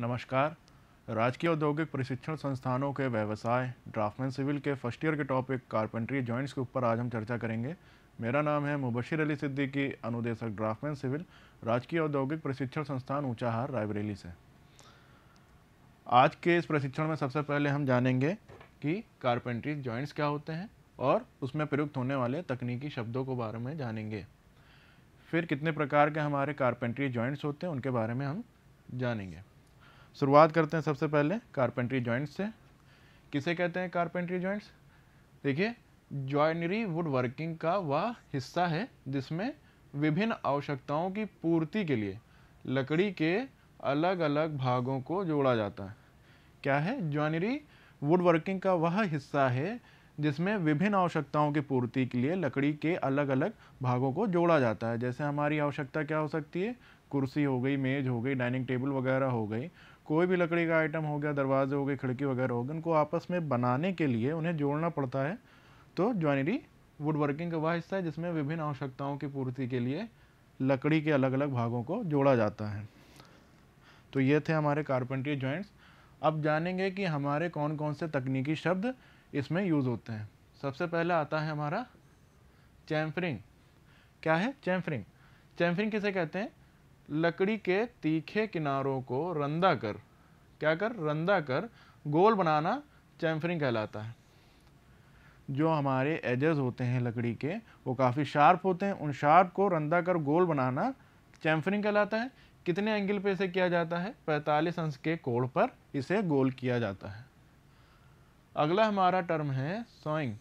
नमस्कार राजकीय औद्योगिक प्रशिक्षण संस्थानों के व्यवसाय ड्राफ्टमैन सिविल के फर्स्ट ईयर के टॉपिक कारपेंट्री जॉइंट्स के ऊपर आज हम चर्चा करेंगे मेरा नाम है मुबशिर अली सिद्दीकी अनुदेशक ड्राफ्टमैन सिविल राजकीय औद्योगिक प्रशिक्षण संस्थान ऊँचाहार रायबरेली से आज के इस प्रशिक्षण में सबसे पहले हम जानेंगे कि कारपेंट्री जॉइंट्स क्या होते हैं और उसमें प्रयुक्त होने वाले तकनीकी शब्दों के बारे में जानेंगे फिर कितने प्रकार के हमारे कारपेंट्री जॉइंट्स होते हैं उनके बारे में हम जानेंगे शुरुआत करते हैं सबसे पहले कारपेंट्री जॉइंट्स से किसे कहते हैं कारपेंट्री जॉइंट्स देखिए ज्वाइनरी वुड वर्किंग का वह हिस्सा है जिसमें विभिन्न आवश्यकताओं की पूर्ति के लिए लकड़ी के अलग अलग भागों को जोड़ा जाता है क्या है ज्वाइनरी वुड वर्किंग का वह हिस्सा है जिसमें विभिन्न आवश्यकताओं की पूर्ति के लिए लकड़ी के अलग अलग भागों को जोड़ा जाता है जैसे हमारी आवश्यकता क्या हो सकती है कुर्सी हो गई मेज़ हो गई डाइनिंग टेबल वगैरह हो गई कोई भी लकड़ी का आइटम हो गया दरवाजे हो गए खिड़की वगैरह हो गए उनको आपस में बनाने के लिए उन्हें जोड़ना पड़ता है तो ज्वाइनरी वुड वर्किंग का वह हिस्सा है जिसमें विभिन्न आवश्यकताओं की पूर्ति के लिए लकड़ी के अलग अलग भागों को जोड़ा जाता है तो ये थे हमारे कारपेंट्री ज्वाइंट्स अब जानेंगे कि हमारे कौन कौन से तकनीकी शब्द इसमें यूज़ होते हैं सबसे पहले आता है हमारा चैम्फरिंग क्या है चैम्फरिंग चैम्फरिंग किसे कहते हैं लकड़ी के तीखे किनारों को रंदा कर क्या कर रंदा कर गोल बनाना चैम्फरिंग कहलाता है जो हमारे एजेस होते हैं लकड़ी के वो काफ़ी शार्प होते हैं उन शार्प को रंदा कर गोल बनाना चैम्फरिंग कहलाता है कितने एंगल पे इसे किया जाता है 45 अंश के कोण पर इसे गोल किया जाता है अगला हमारा टर्म है सॉइंग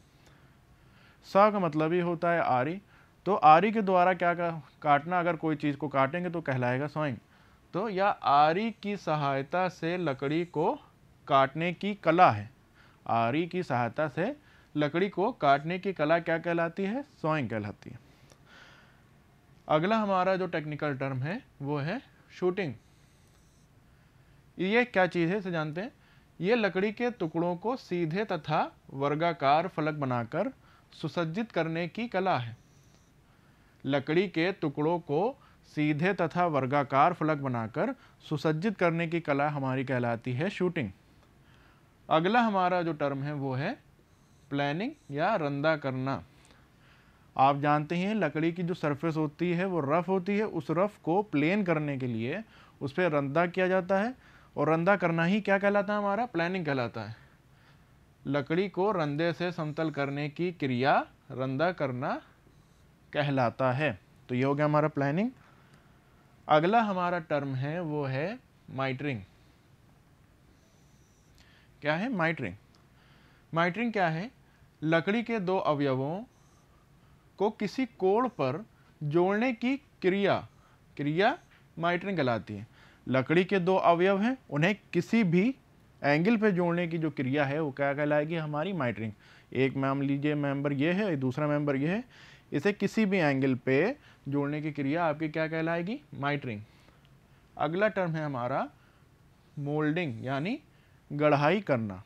स का मतलब ये होता है आरी तो आरी के द्वारा क्या का, काटना अगर कोई चीज़ को काटेंगे तो कहलाएगा सॉइंग तो यह आरी की सहायता से लकड़ी को काटने की कला है आरी की सहायता से लकड़ी को काटने की कला क्या कहलाती है सॉइंग कहलाती है अगला हमारा जो टेक्निकल टर्म है वो है शूटिंग ये क्या चीज़ है इसे जानते हैं ये लकड़ी के टुकड़ों को सीधे तथा वर्गाकार फलक बनाकर सुसज्जित करने की कला है लकड़ी के टुकड़ों को सीधे तथा वर्गाकार फलक बनाकर सुसज्जित करने की कला हमारी कहलाती है शूटिंग अगला हमारा जो टर्म है वो है प्लानिंग या रंदा करना आप जानते हैं लकड़ी की जो सरफेस होती है वो रफ़ होती है उस रफ़ को प्लेन करने के लिए उस पर रंदा किया जाता है और रंदा करना ही क्या कहलाता है हमारा प्लानिंग कहलाता है लकड़ी को रंदे से समतल करने की क्रिया रंदा करना कहलाता है तो ये हो गया हमारा प्लानिंग अगला हमारा टर्म है वो है माइटरिंग क्या है माइटरिंग माइटरिंग क्या है लकड़ी के दो अवयवों को किसी कोड़ पर जोड़ने की क्रिया क्रिया माइटरिंग कहलाती है लकड़ी के दो अवयव हैं उन्हें किसी भी एंगल पे जोड़ने की जो क्रिया है वो क्या कहलाएगी हमारी माइटरिंग एक मैम लीजिए मेंबर ये है दूसरा मेंबर ये है इसे किसी भी एंगल पे जोड़ने की क्रिया आपकी क्या कहलाएगी माइटरिंग अगला टर्म है हमारा मोल्डिंग यानी गढ़ाई करना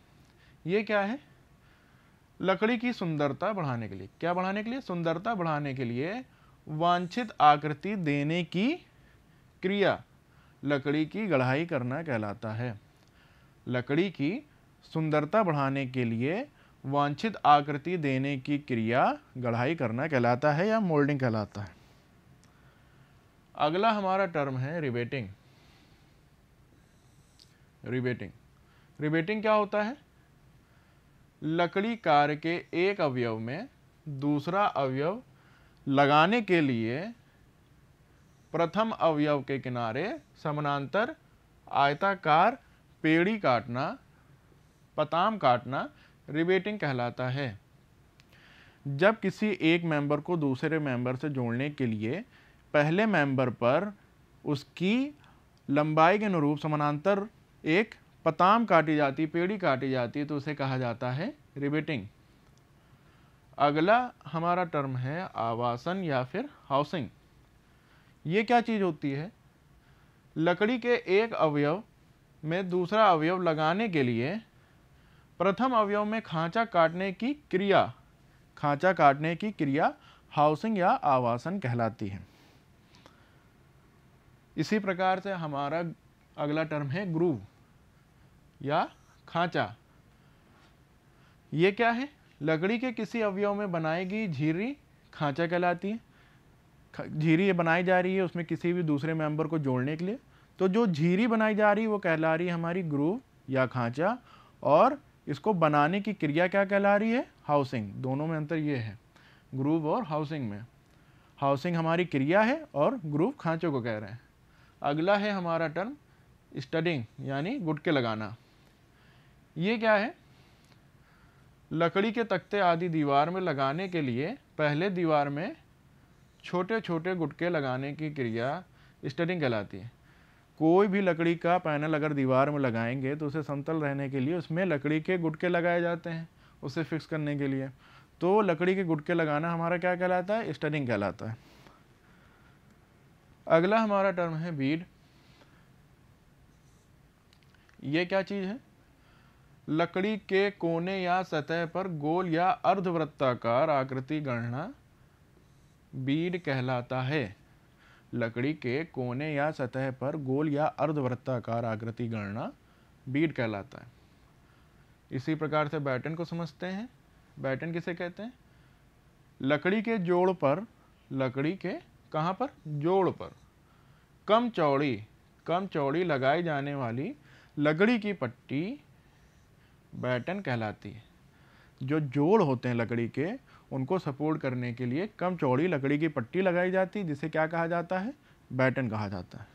ये क्या है लकड़ी की सुंदरता बढ़ाने के लिए क्या बढ़ाने के लिए सुंदरता बढ़ाने के लिए वांछित आकृति देने की क्रिया लकड़ी की गढ़ाई करना कहलाता है लकड़ी की सुंदरता बढ़ाने के लिए वांछित आकृति देने की क्रिया गढ़ाई करना कहलाता है या मोल्डिंग कहलाता है अगला हमारा टर्म है रिबेटिंग रिबेटिंग रिबेटिंग क्या होता है लकड़ी कार के एक अवयव में दूसरा अवयव लगाने के लिए प्रथम अवयव के किनारे समानांतर आयताकार पेड़ी काटना पताम काटना रिबेटिंग कहलाता है जब किसी एक मेंबर को दूसरे मेंबर से जोड़ने के लिए पहले मेंबर पर उसकी लंबाई के अनुरूप समानांतर एक पताम काटी जाती पेड़ी काटी जाती तो उसे कहा जाता है रिबेटिंग अगला हमारा टर्म है आवासन या फिर हाउसिंग ये क्या चीज़ होती है लकड़ी के एक अवयव में दूसरा अवयव लगाने के लिए प्रथम अवयव में खांचा काटने की क्रिया खांचा काटने की क्रिया हाउसिंग या आवासन कहलाती है इसी प्रकार से हमारा अगला टर्म है ग्रूव या खांचा ये क्या है लकड़ी के किसी अवयव में बनाई गई झीरी खांचा कहलाती है झीरी बनाई जा रही है उसमें किसी भी दूसरे मेंबर को जोड़ने के लिए तो जो झीरी बनाई जा रही है वो कहला रही है हमारी ग्रूव या खांचा और इसको बनाने की क्रिया क्या कहला रही है हाउसिंग दोनों में अंतर ये है ग्रूव और हाउसिंग में हाउसिंग हमारी क्रिया है और ग्रूव खांचों को कह रहे हैं अगला है हमारा टर्म स्टडिंग यानी गुटके लगाना ये क्या है लकड़ी के तख्ते आदि दीवार में लगाने के लिए पहले दीवार में छोटे छोटे गुटके लगाने की क्रिया स्टडिंग कहलाती है कोई भी लकड़ी का पैनल अगर दीवार में लगाएंगे तो उसे समतल रहने के लिए उसमें लकड़ी के गुटके लगाए जाते हैं उसे फिक्स करने के लिए तो लकड़ी के गुटके लगाना हमारा क्या कहलाता है स्टरिंग कहलाता है अगला हमारा टर्म है बीड ये क्या चीज़ है लकड़ी के कोने या सतह पर गोल या अर्धवृत्ताकार आकृति गढ़ना बीड कहलाता है लकड़ी के कोने या सतह पर गोल या अर्धवृत्ताकार आकृति गणना बीड कहलाता है इसी प्रकार से बैटन को समझते हैं बैटन किसे कहते हैं लकड़ी के जोड़ पर लकड़ी के कहाँ पर जोड़ पर कम चौड़ी कम चौड़ी लगाई जाने वाली लकड़ी की पट्टी बैटन कहलाती है जो जोड़ होते हैं लकड़ी के उनको सपोर्ट करने के लिए कम चौड़ी लकड़ी की पट्टी लगाई जाती जिसे क्या कहा जाता है बैटन कहा जाता है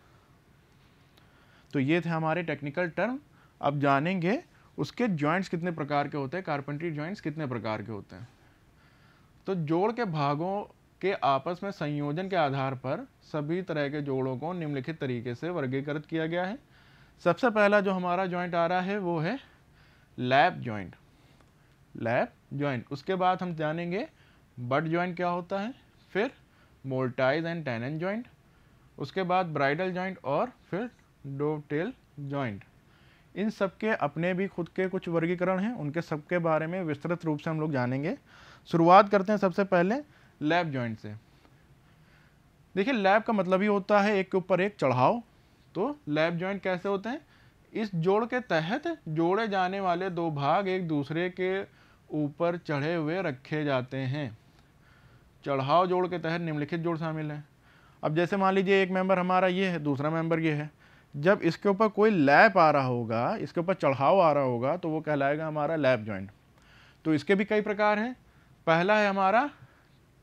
तो ये थे हमारे टेक्निकल टर्म अब जानेंगे उसके जॉइंट्स कितने प्रकार के होते हैं कारपेंट्री जॉइंट्स कितने प्रकार के होते हैं तो जोड़ के भागों के आपस में संयोजन के आधार पर सभी तरह के जोड़ों को निम्नलिखित तरीके से वर्गीकृत किया गया है सबसे पहला जो हमारा जॉइंट आ रहा है वो है लैप जॉइंट लैप ज्वाइन उसके बाद हम जानेंगे बड ज्वाइन क्या होता है फिर मोल्टाइज एंड टैनन ज्वाइंट उसके बाद ब्राइडल ज्वाइंट और फिर डो टेल जॉइंट इन सब के अपने भी खुद के कुछ वर्गीकरण हैं उनके सबके बारे में विस्तृत रूप से हम लोग जानेंगे शुरुआत करते हैं सबसे पहले लैब जॉइंट से देखिए लैब का मतलब ही होता है एक के ऊपर एक चढ़ाव तो लैब जॉइंट कैसे होते हैं इस जोड़ के तहत जोड़े जाने वाले दो भाग एक दूसरे के ऊपर चढ़े हुए रखे जाते हैं चढ़ाव जोड़ के तहत निम्नलिखित जोड़ शामिल हैं अब जैसे मान लीजिए एक मेंबर हमारा ये है दूसरा मेंबर ये है जब इसके ऊपर कोई लैप आ रहा होगा इसके ऊपर चढ़ाव आ रहा होगा तो वो कहलाएगा हमारा लैप ज्वाइंट तो इसके भी कई प्रकार हैं पहला है हमारा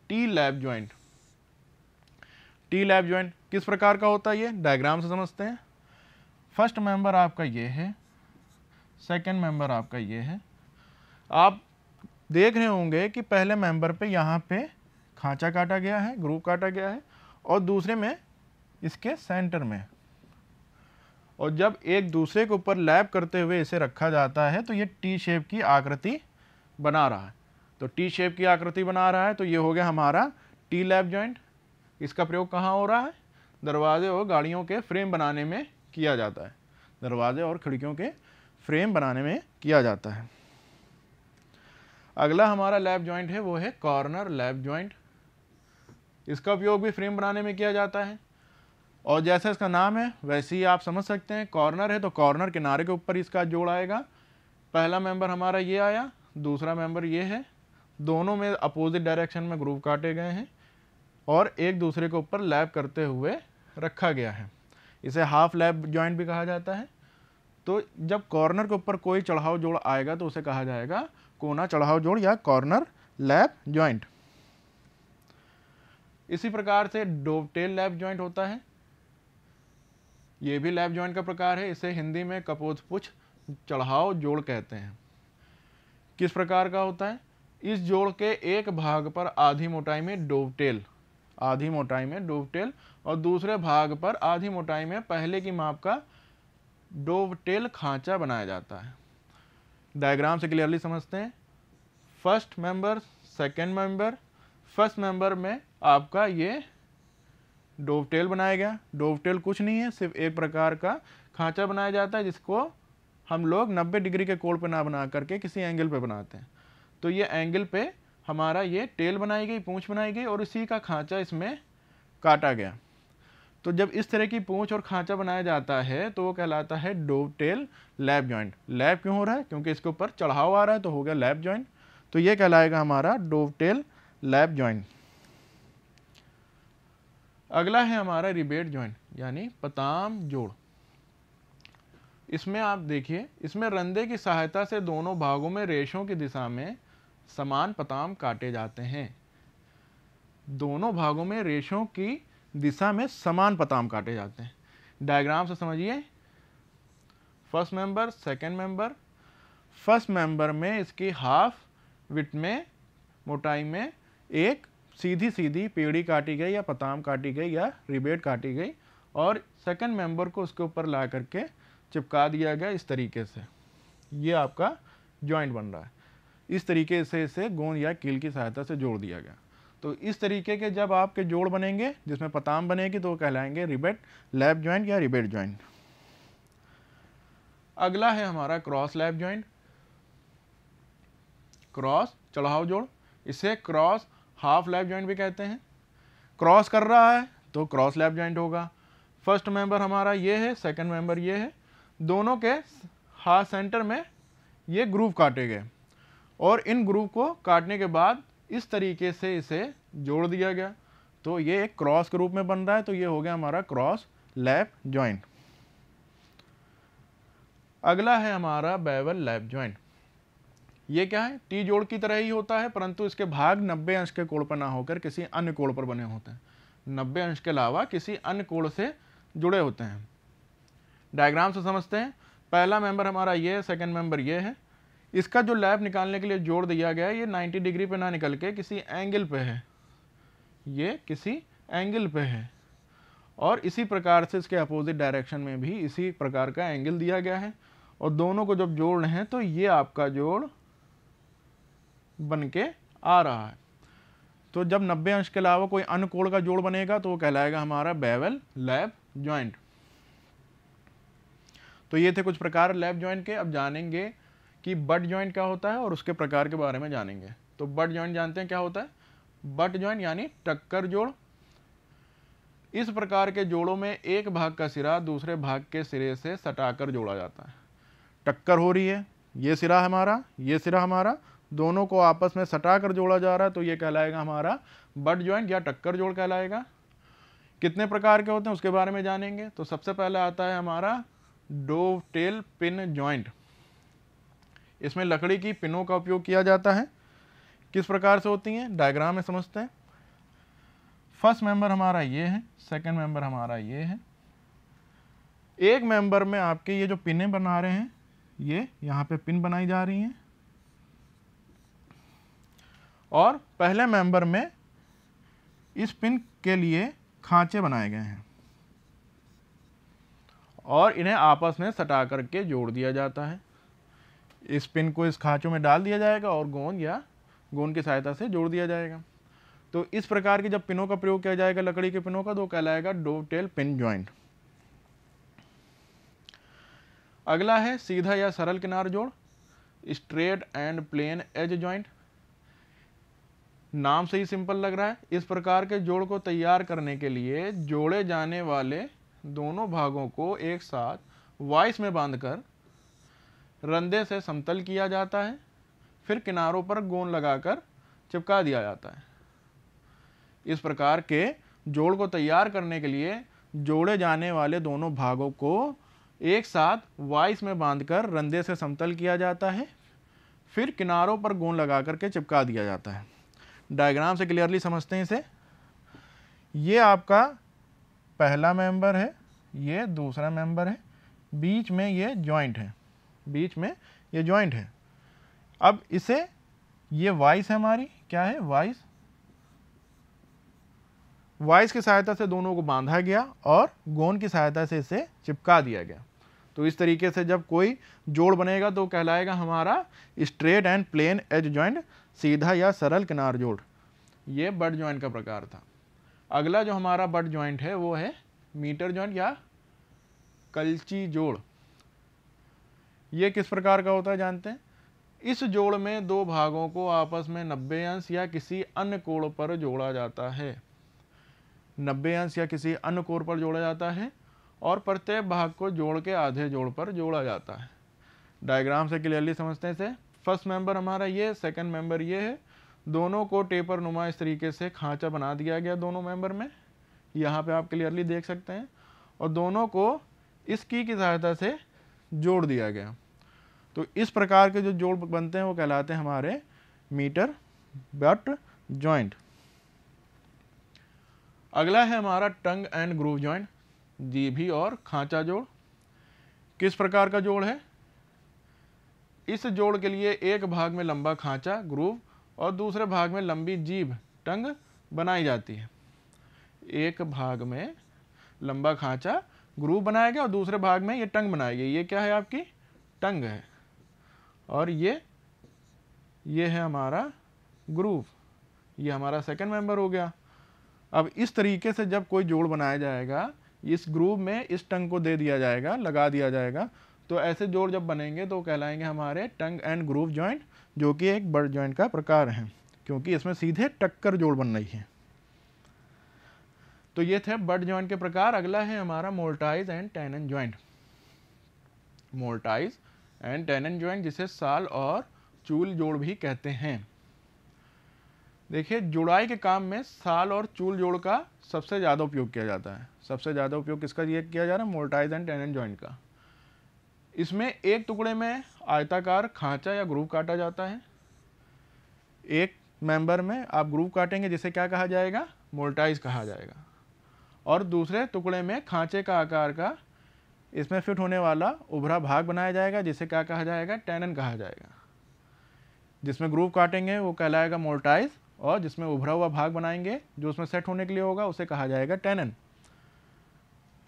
T lap joint T lap joint किस प्रकार का होता है ये डायग्राम से समझते हैं फर्स्ट मेंबर आपका ये है सेकेंड मेंबर आपका ये है आप देख रहे होंगे कि पहले मेंबर पे यहाँ पे खांचा काटा गया है ग्रुप काटा गया है और दूसरे में इसके सेंटर में और जब एक दूसरे के ऊपर लैप करते हुए इसे रखा जाता है तो ये टी शेप की आकृति बना रहा है तो टी शेप की आकृति बना रहा है तो ये हो गया हमारा टी लैप जॉइंट इसका प्रयोग कहाँ हो रहा है दरवाजे और गाड़ियों के फ्रेम बनाने में किया जाता है दरवाजे और खिड़कियों के फ्रेम बनाने में किया जाता है अगला हमारा लैब जॉइंट है वो है कॉर्नर लैब जॉइंट इसका उपयोग भी फ्रेम बनाने में किया जाता है और जैसा इसका नाम है वैसे ही आप समझ सकते हैं कॉर्नर है तो कॉर्नर किनारे के ऊपर इसका जोड़ आएगा पहला मेंबर हमारा ये आया दूसरा मेंबर ये है दोनों में अपोजिट डायरेक्शन में ग्रूव काटे गए हैं और एक दूसरे के ऊपर लैब करते हुए रखा गया है इसे हाफ लैब जॉइंट भी कहा जाता है तो जब कॉर्नर के ऊपर कोई चढ़ाव जोड़ आएगा तो उसे कहा जाएगा कोना चढ़ाव जोड़ या कॉर्नर लैप जॉइंट इसी प्रकार से डोबटेल लैप ज्वाइंट होता है ये भी लैप ज्वाइंट का प्रकार है इसे हिंदी में कपोतपुछ चढ़ाव जोड़ कहते हैं किस प्रकार का होता है इस जोड़ के एक भाग पर आधी मोटाई में डोबटेल आधी मोटाई में डोबटेल और दूसरे भाग पर आधी मोटाई में पहले की माप का डोबटेल खांचा बनाया जाता है डायग्राम से क्लियरली समझते हैं first member second member first member में आपका ये डोव टेल बनाया गया डोव टेल कुछ नहीं है सिर्फ एक प्रकार का खांचा बनाया जाता है जिसको हम लोग 90 डिग्री के कोड़ पे ना बना करके किसी एंगल पे बनाते हैं तो ये एंगल पे हमारा ये टेल बनाई गई पूंछ बनाई गई और इसी का खांचा इसमें काटा गया तो जब इस तरह की पूंछ और खांचा बनाया जाता है तो वो कहलाता है डोवटेल लैब ज्वाइंट लैब क्यों हो रहा है क्योंकि इसके ऊपर चढ़ाव आ रहा है तो हो गया लैब ज्वाइंट तो ये कहलाएगा हमारा डोवटेल लैब ज्वाइंट अगला है हमारा रिबेट जॉइंट यानी पताम जोड़ इसमें आप देखिए इसमें रंधे की सहायता से दोनों भागों में रेशों की दिशा में समान पताम काटे जाते हैं दोनों भागों में रेशों की दिशा में समान पताम काटे जाते हैं डायग्राम से समझिए first member second member first member में इसकी हाफ विट में मोटाई में एक सीधी सीधी पेड़ी काटी गई या पताम काटी गई या रिबेट काटी गई और सेकंड मेंबर को उसके ऊपर ला करके चिपका दिया गया इस तरीके से ये आपका जॉइंट बन रहा है इस तरीके से इसे गोंद या कील की सहायता से जोड़ दिया गया तो इस तरीके के जब आपके जोड़ बनेंगे जिसमें पताम बनेगी तो वो कहलाएंगे रिबेट लैब ज्वाइंट या रिबेट ज्वाइंट अगला है हमारा क्रॉस लैब ज्वाइंट क्रॉस चढ़ाव जोड़ इसे क्रॉस हाफ लैब ज्वाइंट भी कहते हैं क्रॉस कर रहा है तो क्रॉस लैब जॉइंट होगा फर्स्ट मेंबर हमारा ये है सेकंड मेंबर ये है दोनों के हाथ सेंटर में ये ग्रूव काटे गए और इन ग्रूव को काटने के बाद इस तरीके से इसे जोड़ दिया गया तो ये एक क्रॉस के रूप में बन रहा है तो ये हो गया हमारा क्रॉस लैप ज्वाइंट अगला है हमारा बेवल लैप ज्वाइंट ये क्या है टी जोड़ की तरह ही होता है परंतु इसके भाग 90 अंश के कोण पर ना होकर किसी अन्य कोण पर बने होते हैं 90 अंश के अलावा किसी अन्य कोण से जुड़े होते हैं डायग्राम से समझते हैं पहला मेंबर हमारा ये है सेकेंड मेंबर ये है इसका जो लैब निकालने के लिए जोड़ दिया गया है ये 90 डिग्री पे ना निकल के किसी एंगल पे है ये किसी एंगल पे है और इसी प्रकार से इसके अपोजिट डायरेक्शन में भी इसी प्रकार का एंगल दिया गया है और दोनों को जब जोड़ हैं तो ये आपका जोड़ बन के आ रहा है तो जब 90 अंश के अलावा कोई अन्य कोण का जोड़ बनेगा तो वो कहलाएगा हमारा बेवल लैब ज्वाइंट तो ये थे कुछ प्रकार लैब ज्वाइंट के अब जानेंगे कि बट ज्वाइंट क्या होता है और उसके प्रकार के बारे में जानेंगे तो बट ज्वाइंट जानते हैं क्या होता है बट ज्वाइंट यानी टक्कर जोड़ इस प्रकार के जोड़ों में एक भाग का सिरा दूसरे भाग के सिरे से सटाकर जोड़ा जाता है टक्कर हो रही है ये सिरा हमारा ये सिरा हमारा दोनों को आपस में सटा कर जोड़ा जा रहा है तो ये कहलाएगा हमारा बट ज्वाइंट या टक्कर जोड़ कहलाएगा कितने प्रकार के होते हैं उसके बारे में जानेंगे तो सबसे पहले आता है हमारा डोव टेल पिन ज्वाइंट इसमें लकड़ी की पिनों का उपयोग किया जाता है किस प्रकार से होती हैं डायग्राम में समझते हैं फर्स्ट मेंबर हमारा ये है सेकंड मेंबर हमारा ये है एक मेंबर में आपके ये जो पिने बना रहे हैं ये यहाँ पे पिन बनाई जा रही हैं और पहले मेंबर में इस पिन के लिए खांचे बनाए गए हैं और इन्हें आपस में सटा करके जोड़ दिया जाता है इस पिन को इस खाँचों में डाल दिया जाएगा और गोंद या गोंद की सहायता से जोड़ दिया जाएगा तो इस प्रकार के जब पिनों का प्रयोग किया जाएगा लकड़ी के पिनों का तो कहलाएगा डोव टेल पिन ज्वाइंट अगला है सीधा या सरल किनार जोड़ straight and plain edge joint नाम से ही सिंपल लग रहा है इस प्रकार के जोड़ को तैयार करने के लिए जोड़े जाने वाले दोनों भागों को एक साथ वाइस में बांधकर रंधे से समतल किया जाता है फिर किनारों पर गोंद लगाकर चिपका दिया जाता है इस प्रकार के जोड़ को तैयार करने के लिए जोड़े जाने वाले दोनों भागों को एक साथ वाइस में बांधकर रंधे से समतल किया जाता है फिर किनारों पर गोंद लगा करके चिपका दिया जाता है डायग्राम से क्लियरली समझते हैं इसे ये आपका पहला मेंबर है ये दूसरा मेंबर है बीच में ये जॉइंट है बीच में ये ज्वाइंट है अब इसे ये वाइस है हमारी क्या है वाइस वाइस की सहायता से दोनों को बांधा गया और गोन की सहायता से इसे चिपका दिया गया तो इस तरीके से जब कोई जोड़ बनेगा तो कहलाएगा हमारा straight and plain edge joint सीधा या सरल किनार जोड़ ये बड ज्वाइंट का प्रकार था अगला जो हमारा बड ज्वाइंट है वो है मीटर ज्वाइंट या कल्ची जोड़ ये किस प्रकार का होता है जानते हैं इस जोड़ में दो भागों को आपस में नब्बे अंश या किसी अन्य कोण पर जोड़ा जाता है नब्बे अंश या किसी अन्य कोण पर जोड़ा जाता है और प्रत्येक भाग को जोड़ के आधे जोड़ पर जोड़ा जाता है डायग्राम से क्लियरली समझते हैं इसे फर्स्ट मेंबर हमारा ये सेकंड मेंबर ये है दोनों को टेपर नुमा इस तरीके से खांचा बना दिया गया दोनों मेंबर में यहाँ पे आप क्लियरली देख सकते हैं और दोनों को इस की सहायता से जोड़ दिया गया तो इस प्रकार के जो जोड़ बनते हैं वो कहलाते हैं हमारे मीटर बट जॉइंट अगला है हमारा टंग एंड ग्रूव जॉइंट जीभी और खांचा जोड़ किस प्रकार का जोड़ है इस जोड़ के लिए एक भाग में लंबा खांचा ग्रूव और दूसरे भाग में लंबी जीभ टंग बनाई जाती है एक भाग में लंबा खांचा ग्रूव बनाया गया और दूसरे भाग में ये टंग बनाई गई ये क्या है आपकी टंग है और ये ये है हमारा ग्रूव ये हमारा सेकंड मेंबर हो गया अब इस तरीके से जब कोई जोड़ बनाया जाएगा इस ग्रूव में इस टंग को दे दिया जाएगा लगा दिया जाएगा तो ऐसे जोड़ जब बनेंगे तो कहलाएंगे हमारे टंग एंड ग्रूव जॉइंट जो कि एक बर्ड जॉइंट का प्रकार है क्योंकि इसमें सीधे टक्कर जोड़ बन रही है तो ये थे बर्ड जॉइंट के प्रकार अगला है हमारा mortise and tenon joint mortise and tenon joint जिसे साल और चूल जोड़ भी कहते हैं देखिए जुड़ाई के काम में साल और चूल जोड़ का सबसे ज़्यादा उपयोग किया जाता है सबसे ज़्यादा उपयोग किसका ये किया जा रहा है मोल्टाइज एंड टेनन ज्वाइंट का इसमें एक टुकड़े में आयताकार खांचा या ग्रूव काटा जाता है एक मेंबर में आप ग्रूव काटेंगे जिसे क्या कहा जाएगा मोल्टाइज कहा जाएगा और दूसरे टुकड़े में खांचे का आकार का इसमें फिट होने वाला उभरा भाग बनाया जाएगा जिसे क्या कहा जाएगा टेनन कहा जाएगा जिसमें ग्रूव काटेंगे वो कहलाएगा मोल्टाइज और जिसमें उभरा हुआ भाग बनाएंगे जो उसमें सेट होने के लिए होगा उसे कहा जाएगा टेनन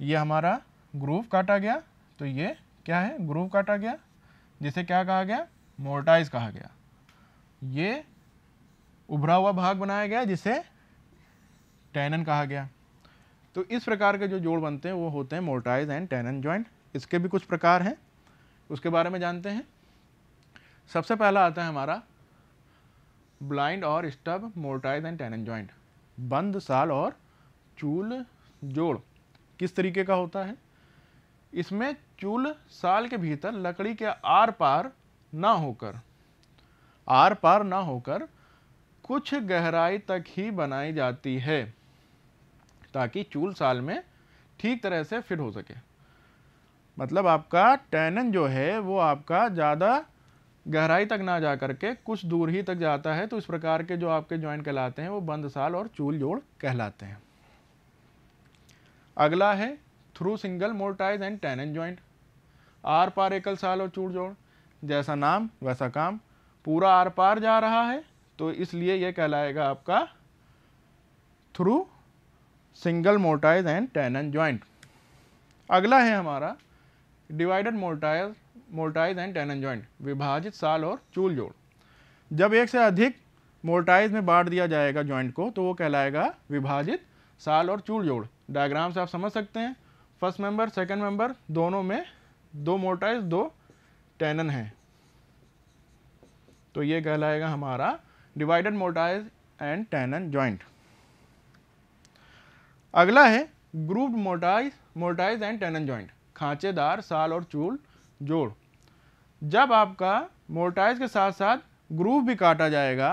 ये हमारा ग्रूव काटा गया तो ये क्या है ग्रूव काटा गया जिसे क्या कहा गया मोर्टाइज कहा गया ये उभरा हुआ भाग बनाया गया जिसे टैनन कहा गया तो इस प्रकार के जो जोड़ बनते हैं वो होते हैं मोर्टाइज एंड टेनन ज्वाइंट इसके भी कुछ प्रकार हैं उसके बारे में जानते हैं सबसे पहला आता है हमारा ब्लाइंड और stub mortise and tenon joint बंद साल और चूल जोड़ किस तरीके का होता है इसमें चूल साल के भीतर लकड़ी के आर पार ना होकर आर पार ना होकर कुछ गहराई तक ही बनाई जाती है ताकि चूल साल में ठीक तरह से फिट हो सके मतलब आपका टैनन जो है वो आपका ज़्यादा गहराई तक ना जा करके कुछ दूर ही तक जाता है तो इस प्रकार के जो आपके जॉइंट कहलाते हैं वो बंद साल और चूल जोड़ कहलाते हैं अगला है through single mortise and tenon joint आर पार एकल साल और चूड़ जोड़ जैसा नाम वैसा काम पूरा आर पार जा रहा है तो इसलिए यह कहलाएगा आपका through single mortise and tenon joint अगला है हमारा divided mortise mortise and tenon joint विभाजित साल और चूल जोड़ जब एक से अधिक मोर्टाइज में बांट दिया जाएगा ज्वाइंट को तो वो कहलाएगा विभाजित साल और चूल जोड़ डायग्राम से आप समझ सकते हैं फर्स्ट मेंबर सेकंड मेंबर दोनों में दो मोर्टाइज दो टैनन हैं तो ये कहलाएगा हमारा divided mortise and tenon joint अगला है grooved mortise mortise and tenon joint खांचेदार साल और चूल जोड़ जब आपका मोटाइज के साथ साथ ग्रूव भी काटा जाएगा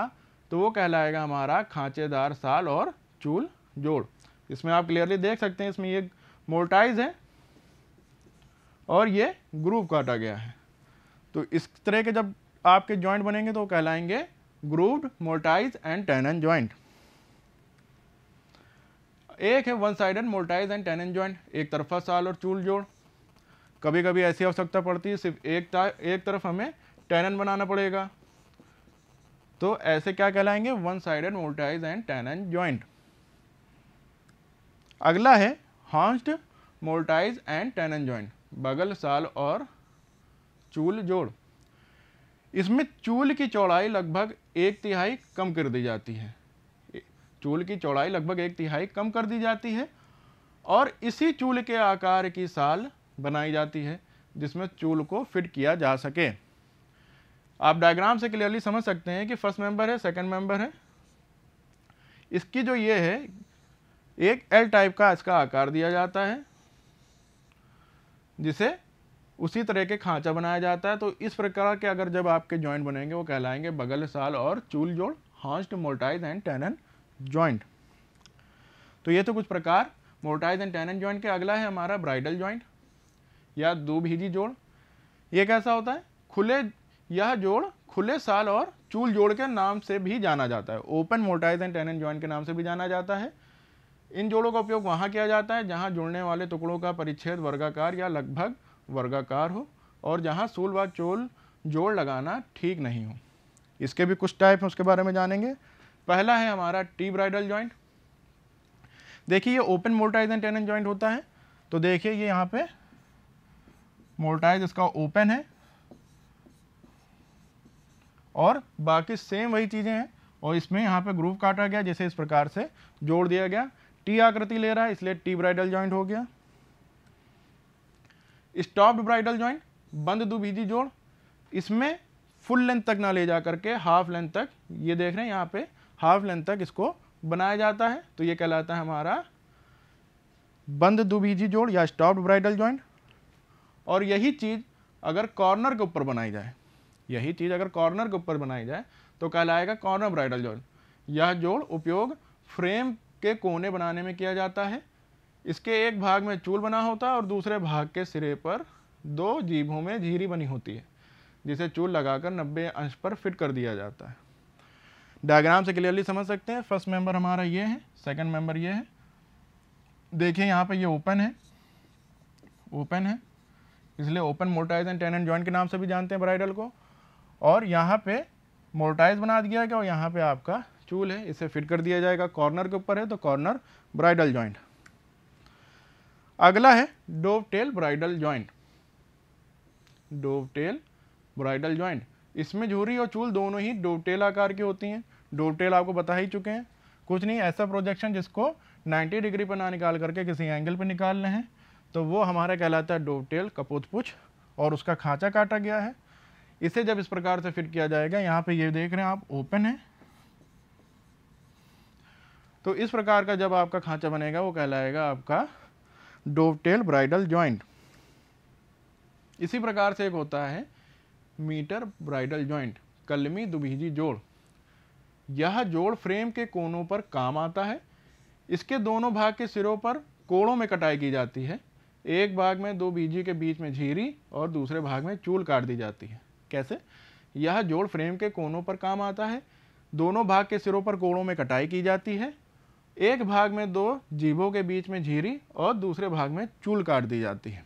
तो वो कहलाएगा हमारा खांचेदार साल और चूल जोड़ इसमें आप क्लियरली देख सकते हैं इसमें ये मोटाइज है और ये ग्रूव काटा गया है तो इस तरह के जब आपके जॉइंट बनेंगे तो कहलाएंगे grooved mortise and tenon joint एक है one side mortise and tenon joint एक तरफा साल और चूल जोड़ कभी कभी ऐसी आवश्यकता पड़ती है सिर्फ एक एक तरफ हमें टेनन बनाना पड़ेगा तो ऐसे क्या कहलाएंगे one side mortise and and joint अगला है haunched mortise and and joint बगल साल और चूल जोड़ इसमें चूल की चौड़ाई लगभग एक तिहाई कम कर दी जाती है चूल की चौड़ाई लगभग एक तिहाई कम कर दी जाती है और इसी चूल के आकार की साल बनाई जाती है जिसमें चूल को फिट किया जा सके आप डायग्राम से क्लियरली समझ सकते हैं कि फर्स्ट मेंबर है सेकंड मेंबर है इसकी जो ये है एक एल टाइप का इसका आकार दिया जाता है जिसे उसी तरह के खांचा बनाया जाता है तो इस प्रकार के अगर जब आपके जॉइंट बनेंगे वो कहलाएंगे बगल साल और चूल जोड़ haunched mortise and tenon joint तो ये तो कुछ प्रकार मोटाइज एंड टेनन जॉइंट के अगला है हमारा ब्राइडल जॉइंट या दो भीजी जोड़ ये कैसा होता है खुले यह जोड़ खुले साल और चूल जोड़ के नाम से भी जाना जाता है open mortise and tenon joint के नाम से भी जाना जाता है इन जोड़ों का उपयोग वहाँ किया जाता है जहाँ जुड़ने वाले टुकड़ों का परिच्छेद वर्गाकार या लगभग वर्गाकार हो और जहाँ सूल व चोल जोड़ लगाना ठीक नहीं हो इसके भी कुछ टाइप हैं उसके बारे में जानेंगे पहला है हमारा टी ब्राइडल ज्वाइंट देखिए ये open mortise and tenon joint होता है तो देखिए ये यहाँ पे मोल्टाइज इसका ओपन है और बाकी सेम वही चीज़ें हैं और इसमें यहाँ पे ग्रूव काटा गया जैसे इस प्रकार से जोड़ दिया गया टी आकृति ले रहा है इसलिए टी ब्राइडल ज्वाइंट हो गया स्टॉप ब्राइडल ज्वाइंट बंद दुबीजी जोड़ इसमें फुल लेंथ तक ना ले जा करके हाफ लेंथ तक ये देख रहे हैं यहाँ पे हाफ लेंथ तक इसको बनाया जाता है तो ये कहलाता है हमारा बंद दुबीजी जोड़ या स्टॉप ब्राइडल जॉइंट और यही चीज़ अगर कॉर्नर के ऊपर बनाई जाए यही चीज़ अगर कॉर्नर के ऊपर बनाई जाए तो कहलाएगा कॉर्नर ब्राइडल जॉइंट यह जोड़ उपयोग फ्रेम के कोने बनाने में किया जाता है इसके एक भाग में चूल बना होता है और दूसरे भाग के सिरे पर दो जीभों में झीरी बनी होती है जिसे चूल लगाकर 90 अंश पर फिट कर दिया जाता है डायग्राम से क्लियरली समझ सकते हैं फर्स्ट मेंबर हमारा ये है सेकंड मेंबर ये है देखिए यहाँ पे ये ओपन है ओपन है इसलिए open mortise and tenon joint के नाम से भी जानते हैं ब्राइडल को और यहाँ पे मोर्टाइज बना दिया गया और यहाँ पे आपका चूल है इसे फिट कर दिया जाएगा कॉर्नर के ऊपर है तो कॉर्नर ब्राइडल ज्वाइंट अगला है dovetail bridle joint dovetail bridle joint इसमें झूरी और चूल दोनों ही डोवटेल आकार की होती हैं डोटेल आपको बता ही चुके हैं कुछ नहीं ऐसा प्रोजेक्शन जिसको 90 डिग्री पर ना निकाल करके किसी एंगल पर निकालना है तो वो हमारा कहलाता है डोटेल कपोतपुछ और उसका खाँचा काटा गया है इसे जब इस प्रकार से फिट किया जाएगा यहाँ पे ये देख रहे हैं आप ओपन है तो इस प्रकार का जब आपका खांचा बनेगा वो कहलाएगा आपका डोवटेल ब्राइडल जॉइंट इसी प्रकार से एक होता है मीटर ब्राइडल जॉइंट कलमी दुबीजी जोड़ यह जोड़ फ्रेम के कोनों पर काम आता है इसके दोनों भाग के सिरों पर कोड़ों में कटाई की जाती है एक भाग में दो बीजी के बीच में झीरी और दूसरे भाग में चूल काट दी जाती है कैसे यह जोड़ फ्रेम के कोनों पर काम आता है दोनों भाग के सिरों पर कोड़ों में कटाई की जाती है एक भाग में दो जीभों के बीच में झीरी और दूसरे भाग में चूल काट दी जाती है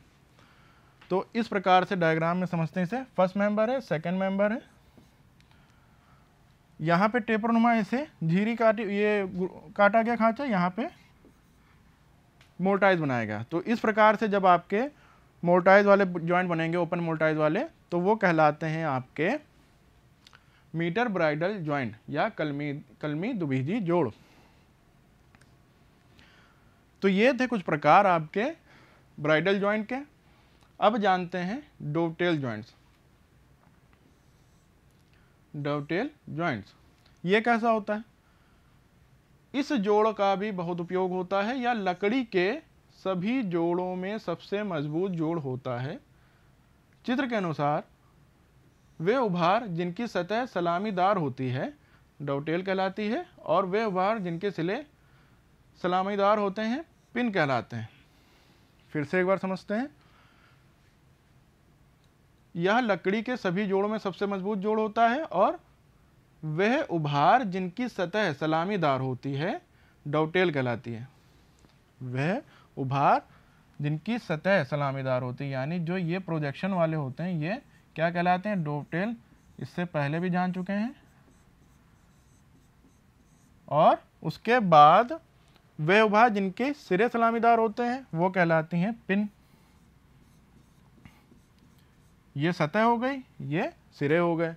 तो इस प्रकार से डायग्राम में समझते हैं इसे फर्स्ट मेंबर है सेकंड मेंबर है यहाँ पे टेपर नुमा ऐसे झीरी काटी ये काटा गया खांचा यहाँ पे मोर्टाइज बनाया गया तो इस प्रकार से जब आपके मोर्टाइज वाले जॉइंट बनेंगे ओपन मोर्टाइज वाले तो वो कहलाते हैं आपके मीटर ब्राइडल जॉइंट या कलमी कलमी दुबीजी जोड़ तो ये थे कुछ प्रकार आपके ब्राइडल जॉइंट के अब जानते हैं डोवटेल जॉइंट्स डवटेल ज्वाइंट्स ये कैसा होता है इस जोड़ का भी बहुत उपयोग होता है या लकड़ी के सभी जोड़ों में सबसे मजबूत जोड़ होता है चित्र के अनुसार वे उभार जिनकी सतह सलामीदार होती है डवटेल कहलाती है और वे उभार जिनके सिले सलामीदार होते हैं पिन कहलाते हैं फिर से एक बार समझते हैं यह लकड़ी के सभी जोड़ों में सबसे मजबूत जोड़ होता है और वह उभार जिनकी सतह सलामीदार होती है डोटेल कहलाती है वह उभार जिनकी सतह सलामीदार होती है यानी जो ये प्रोजेक्शन वाले होते हैं ये क्या कहलाते हैं डोटेल इससे पहले भी जान चुके हैं और उसके बाद वे उभार जिनके सिरे सलामीदार होते हैं वो कहलाती हैं पिन ये सतह हो गई ये सिरे हो गए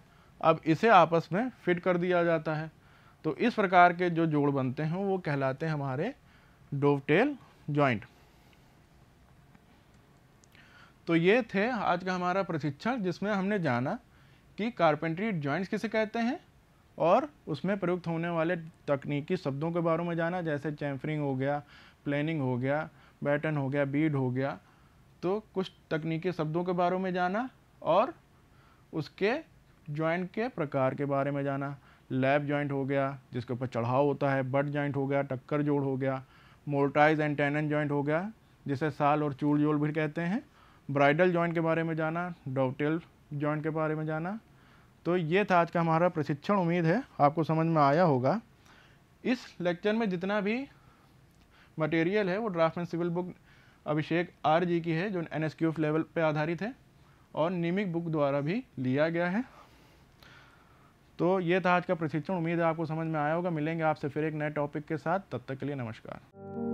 अब इसे आपस में फिट कर दिया जाता है तो इस प्रकार के जो जोड़ बनते हैं वो कहलाते हैं हमारे डोवटेल जॉइंट तो ये थे आज का हमारा प्रशिक्षण जिसमें हमने जाना कि कारपेंट्री जॉइंट्स किसे कहते हैं और उसमें प्रयुक्त होने वाले तकनीकी शब्दों के बारे में जाना जैसे चैम्फरिंग हो गया प्लानिंग हो गया बैटन हो गया बीड हो गया तो कुछ तकनीकी शब्दों के बारे में जाना और उसके जॉइंट के प्रकार के बारे में जाना लैब जॉइंट हो गया जिसके ऊपर चढ़ाव होता है बट जॉइंट हो गया टक्कर जोड़ हो गया मोर्टाइज एंड टेनन जॉइंट हो गया जिसे साल और चूड़ जोल भी कहते हैं ब्राइडल जॉइंट के बारे में जाना डोवटेल जॉइंट के बारे में जाना तो ये था आज का हमारा प्रशिक्षण उम्मीद है आपको समझ में आया होगा इस लेक्चर में जितना भी मटेरियल है वो draft and civil book Abhishek R ji की है जो एन एस लेवल पर आधारित है और निमिक बुक द्वारा भी लिया गया है तो ये था आज का प्रशिक्षण उम्मीद है आपको समझ में आया होगा मिलेंगे आपसे फिर एक नए टॉपिक के साथ तब तक के लिए नमस्कार